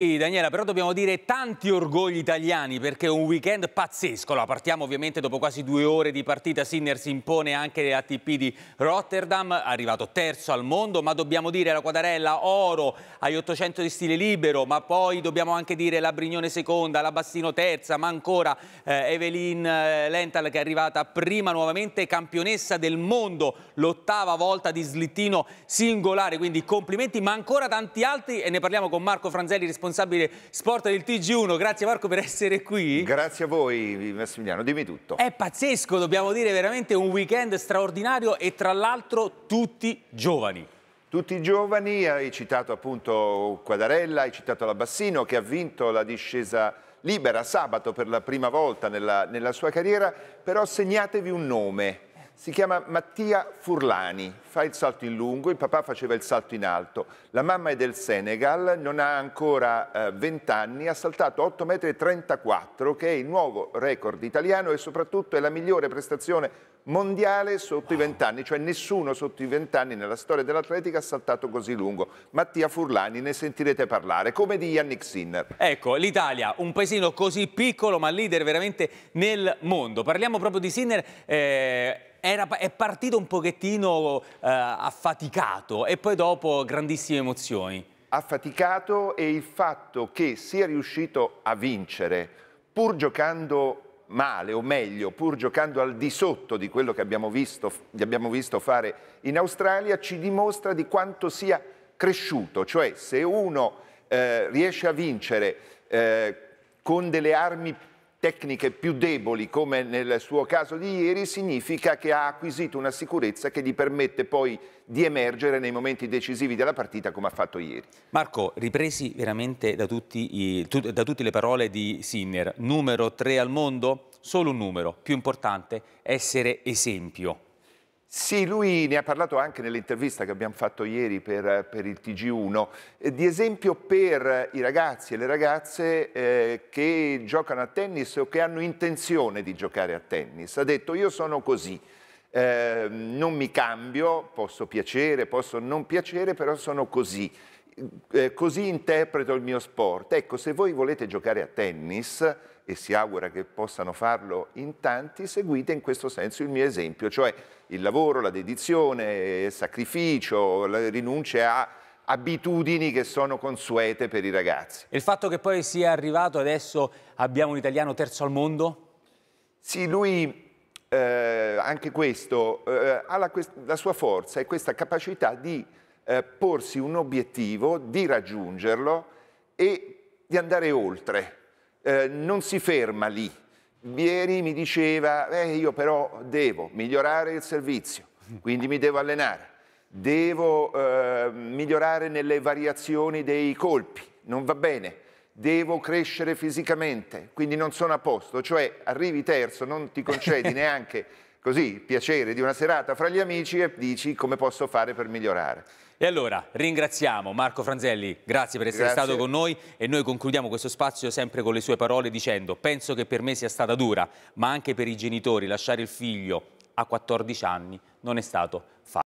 Sì, Daniela, però dobbiamo dire tanti orgogli italiani perché è un weekend pazzesco. La partiamo ovviamente dopo quasi due ore di partita. Sinner si impone anche ATP di Rotterdam, arrivato terzo al mondo, ma dobbiamo dire la Quadarella oro agli 800 di stile libero, ma poi dobbiamo anche dire la Brignone seconda, la Bassino terza, ma ancora eh, Evelyn eh, Lental che è arrivata prima nuovamente campionessa del mondo, l'ottava volta di slittino singolare. Quindi complimenti, ma ancora tanti altri e ne parliamo con Marco Franzelli, responsabile responsabile sport del TG1. Grazie Marco per essere qui. Grazie a voi Massimiliano, dimmi tutto. È pazzesco, dobbiamo dire veramente un weekend straordinario e tra l'altro tutti giovani. Tutti giovani, hai citato appunto Quadarella, hai citato Labassino che ha vinto la discesa libera sabato per la prima volta nella, nella sua carriera, però segnatevi un nome, si chiama Mattia Furlani, fa il salto in lungo, il papà faceva il salto in alto. La mamma è del Senegal, non ha ancora eh, 20 anni, ha saltato 8,34 m, che è il nuovo record italiano e soprattutto è la migliore prestazione mondiale sotto wow. i 20 anni, cioè nessuno sotto i 20 anni nella storia dell'atletica ha saltato così lungo. Mattia Furlani ne sentirete parlare, come di Yannick Sinner. Ecco, l'Italia, un paesino così piccolo ma leader veramente nel mondo. Parliamo proprio di Sinner... Eh era, è partito un pochettino eh, affaticato e poi dopo grandissime emozioni. Affaticato e il fatto che sia riuscito a vincere pur giocando male o meglio pur giocando al di sotto di quello che abbiamo visto, gli abbiamo visto fare in Australia ci dimostra di quanto sia cresciuto, cioè se uno eh, riesce a vincere eh, con delle armi tecniche più deboli come nel suo caso di ieri significa che ha acquisito una sicurezza che gli permette poi di emergere nei momenti decisivi della partita come ha fatto ieri. Marco, ripresi veramente da, i, tu, da tutte le parole di Sinner, numero 3 al mondo, solo un numero, più importante, essere esempio. Sì, lui ne ha parlato anche nell'intervista che abbiamo fatto ieri per, per il TG1, eh, di esempio per i ragazzi e le ragazze eh, che giocano a tennis o che hanno intenzione di giocare a tennis. Ha detto io sono così, eh, non mi cambio, posso piacere, posso non piacere, però sono così eh, così interpreto il mio sport. Ecco, se voi volete giocare a tennis, e si augura che possano farlo in tanti, seguite in questo senso il mio esempio, cioè il lavoro, la dedizione, il sacrificio, la rinuncia a abitudini che sono consuete per i ragazzi. E il fatto che poi sia arrivato adesso abbiamo un italiano terzo al mondo? Sì, lui eh, anche questo eh, ha la, la sua forza e questa capacità di eh, porsi un obiettivo, di raggiungerlo e di andare oltre. Eh, non si ferma lì. Ieri mi diceva, eh, io però devo migliorare il servizio, quindi mi devo allenare, devo eh, migliorare nelle variazioni dei colpi, non va bene, devo crescere fisicamente, quindi non sono a posto, cioè arrivi terzo, non ti concedi neanche così, piacere di una serata fra gli amici e dici come posso fare per migliorare. E allora ringraziamo Marco Franzelli, grazie per essere grazie. stato con noi e noi concludiamo questo spazio sempre con le sue parole dicendo penso che per me sia stata dura, ma anche per i genitori lasciare il figlio a 14 anni non è stato facile.